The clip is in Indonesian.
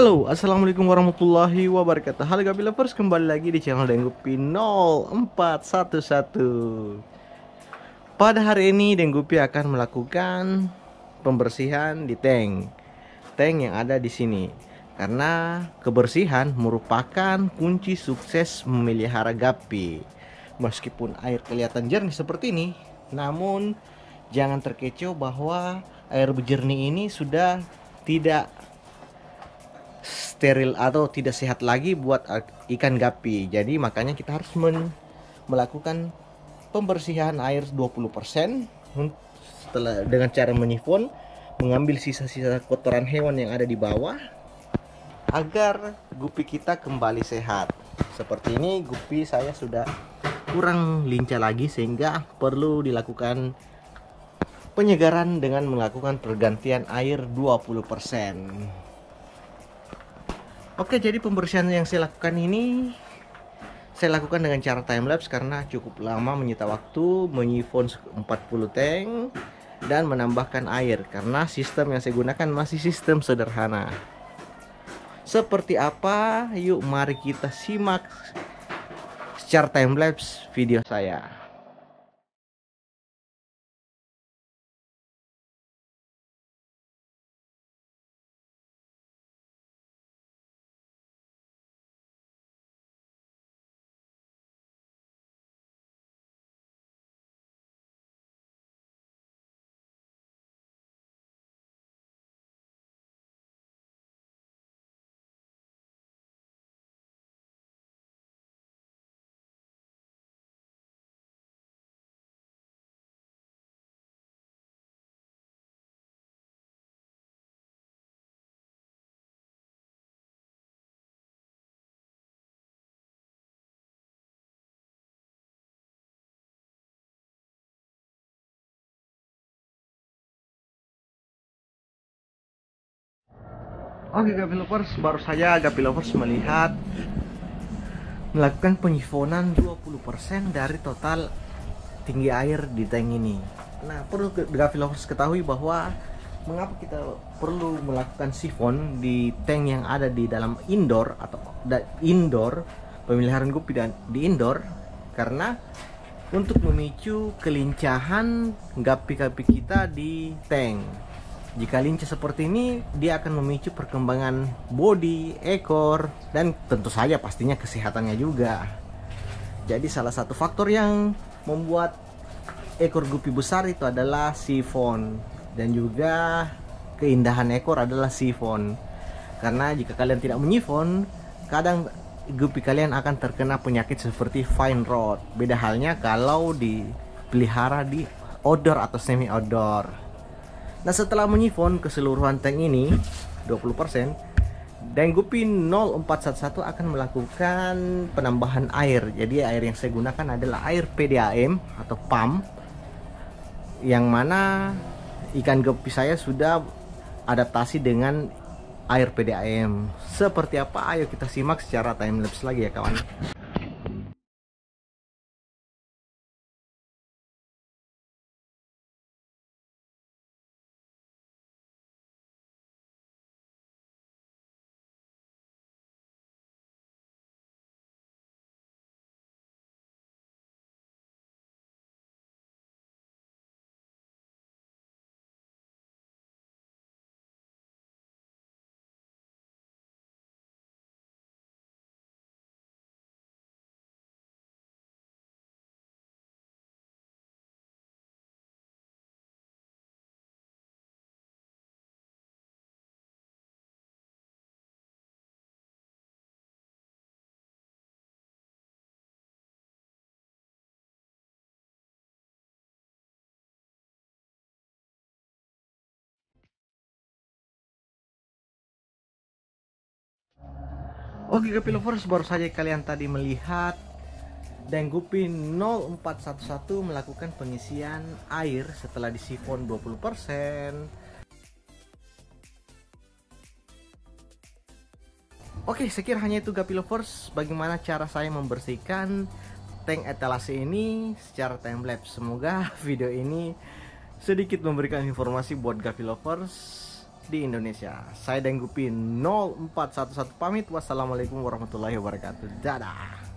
Halo, Assalamualaikum warahmatullahi wabarakatuh Halo Gabi Lovers, kembali lagi di channel Denggupi 0411 Pada hari ini Denggupi akan melakukan pembersihan di tank Tank yang ada di sini Karena kebersihan merupakan kunci sukses memelihara gapi Meskipun air kelihatan jernih seperti ini Namun jangan terkecoh bahwa air berjernih ini sudah tidak steril atau tidak sehat lagi buat ikan gapi. Jadi makanya kita harus melakukan pembersihan air 20% setelah dengan cara menyifon mengambil sisa-sisa kotoran hewan yang ada di bawah agar gupi kita kembali sehat. Seperti ini gupi saya sudah kurang lincah lagi sehingga perlu dilakukan penyegaran dengan melakukan pergantian air 20%. Oke, jadi pembersihan yang saya lakukan ini saya lakukan dengan cara time lapse karena cukup lama menyita waktu, menyifon 40 tank dan menambahkan air karena sistem yang saya gunakan masih sistem sederhana. Seperti apa? Yuk mari kita simak secara time lapse video saya. Oke oh, Gapi Lovers, baru saja Gapi melihat melakukan penyifonan 20% dari total tinggi air di tank ini. Nah, perlu Gapi ketahui bahwa mengapa kita perlu melakukan sifon di tank yang ada di dalam indoor atau indoor pemeliharaan gupi dan di indoor karena untuk memicu kelincahan gapi-gapi kita di tank jika lincah seperti ini, dia akan memicu perkembangan bodi, ekor, dan tentu saja pastinya kesehatannya juga. Jadi salah satu faktor yang membuat ekor gupi besar itu adalah sifon dan juga keindahan ekor adalah sifon. Karena jika kalian tidak menyifon, kadang gupi kalian akan terkena penyakit seperti fine rot. Beda halnya kalau dipelihara di outdoor atau semi outdoor. Nah setelah menyifon keseluruhan tank ini 20% Dengupi 0411 akan melakukan penambahan air Jadi air yang saya gunakan adalah air PDAM atau PAM Yang mana ikan gepi saya sudah adaptasi dengan air PDAM Seperti apa? Ayo kita simak secara time lapse lagi ya kawan Oke okay, Lovers baru saja kalian tadi melihat Denggupi 0411 melakukan pengisian air setelah disifon 20% Oke okay, sekiranya hanya itu Lovers, bagaimana cara saya membersihkan tank etalase ini secara timelapse Semoga video ini sedikit memberikan informasi buat Lovers di Indonesia. Saya Denggupin 0411 pamit. Wassalamualaikum warahmatullahi wabarakatuh. Dadah.